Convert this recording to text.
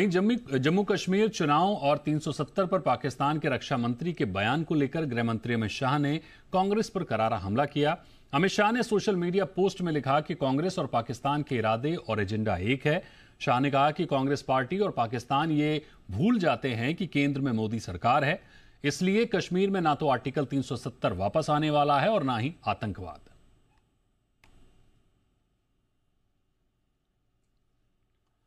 वहीं जम्मू कश्मीर चुनाव और 370 पर पाकिस्तान के रक्षा मंत्री के बयान को लेकर गृह मंत्री अमित शाह ने कांग्रेस पर करारा हमला किया अमित शाह ने सोशल मीडिया पोस्ट में लिखा कि कांग्रेस और पाकिस्तान के इरादे और एजेंडा एक है शाह ने कहा कि कांग्रेस पार्टी और पाकिस्तान ये भूल जाते हैं कि केंद्र में मोदी सरकार है इसलिए कश्मीर में ना तो आर्टिकल 370 वापस आने वाला है और ना ही आतंकवाद